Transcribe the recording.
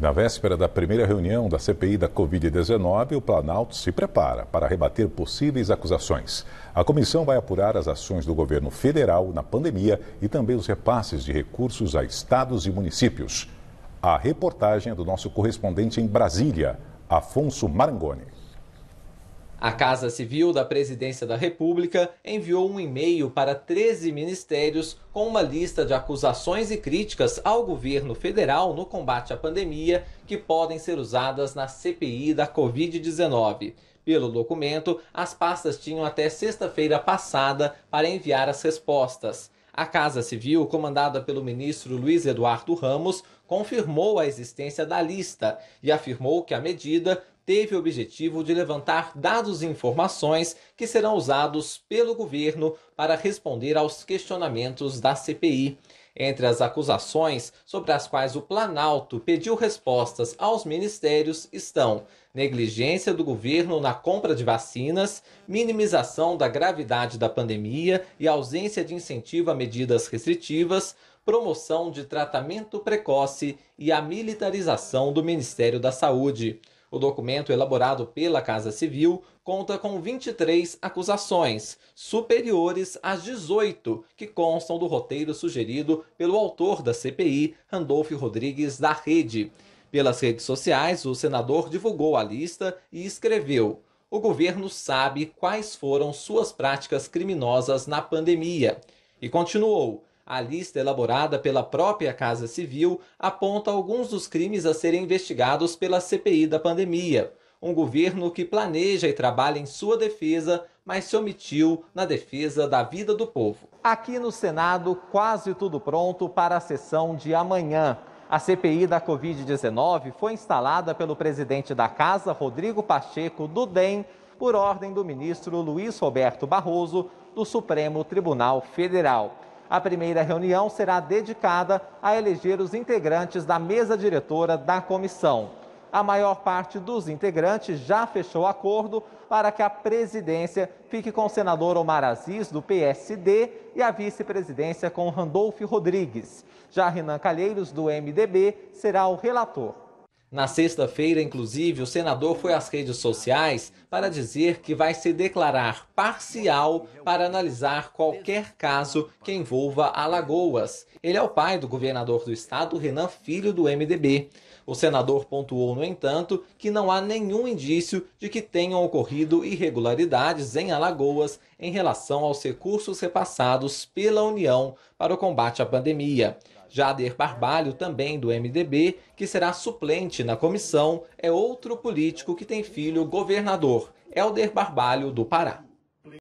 Na véspera da primeira reunião da CPI da Covid-19, o Planalto se prepara para rebater possíveis acusações. A comissão vai apurar as ações do governo federal na pandemia e também os repasses de recursos a estados e municípios. A reportagem é do nosso correspondente em Brasília, Afonso Marangoni. A Casa Civil da Presidência da República enviou um e-mail para 13 ministérios com uma lista de acusações e críticas ao governo federal no combate à pandemia que podem ser usadas na CPI da Covid-19. Pelo documento, as pastas tinham até sexta-feira passada para enviar as respostas. A Casa Civil, comandada pelo ministro Luiz Eduardo Ramos, confirmou a existência da lista e afirmou que a medida teve o objetivo de levantar dados e informações que serão usados pelo governo para responder aos questionamentos da CPI. Entre as acusações sobre as quais o Planalto pediu respostas aos ministérios estão negligência do governo na compra de vacinas, minimização da gravidade da pandemia e ausência de incentivo a medidas restritivas, promoção de tratamento precoce e a militarização do Ministério da Saúde. O documento elaborado pela Casa Civil conta com 23 acusações, superiores às 18 que constam do roteiro sugerido pelo autor da CPI, Randolfo Rodrigues da Rede. Pelas redes sociais, o senador divulgou a lista e escreveu: O governo sabe quais foram suas práticas criminosas na pandemia. E continuou: a lista elaborada pela própria Casa Civil aponta alguns dos crimes a serem investigados pela CPI da pandemia. Um governo que planeja e trabalha em sua defesa, mas se omitiu na defesa da vida do povo. Aqui no Senado, quase tudo pronto para a sessão de amanhã. A CPI da Covid-19 foi instalada pelo presidente da Casa, Rodrigo Pacheco, do DEM, por ordem do ministro Luiz Roberto Barroso, do Supremo Tribunal Federal. A primeira reunião será dedicada a eleger os integrantes da mesa diretora da comissão. A maior parte dos integrantes já fechou acordo para que a presidência fique com o senador Omar Aziz, do PSD, e a vice-presidência com Randolfo Rodrigues. Já Renan Calheiros, do MDB, será o relator. Na sexta-feira, inclusive, o senador foi às redes sociais para dizer que vai se declarar parcial para analisar qualquer caso que envolva Alagoas. Ele é o pai do governador do estado, Renan Filho, do MDB. O senador pontuou, no entanto, que não há nenhum indício de que tenham ocorrido irregularidades em Alagoas em relação aos recursos repassados pela União para o combate à pandemia. Jader Barbalho, também do MDB, que será suplente na comissão, é outro político que tem filho governador, Helder Barbalho, do Pará.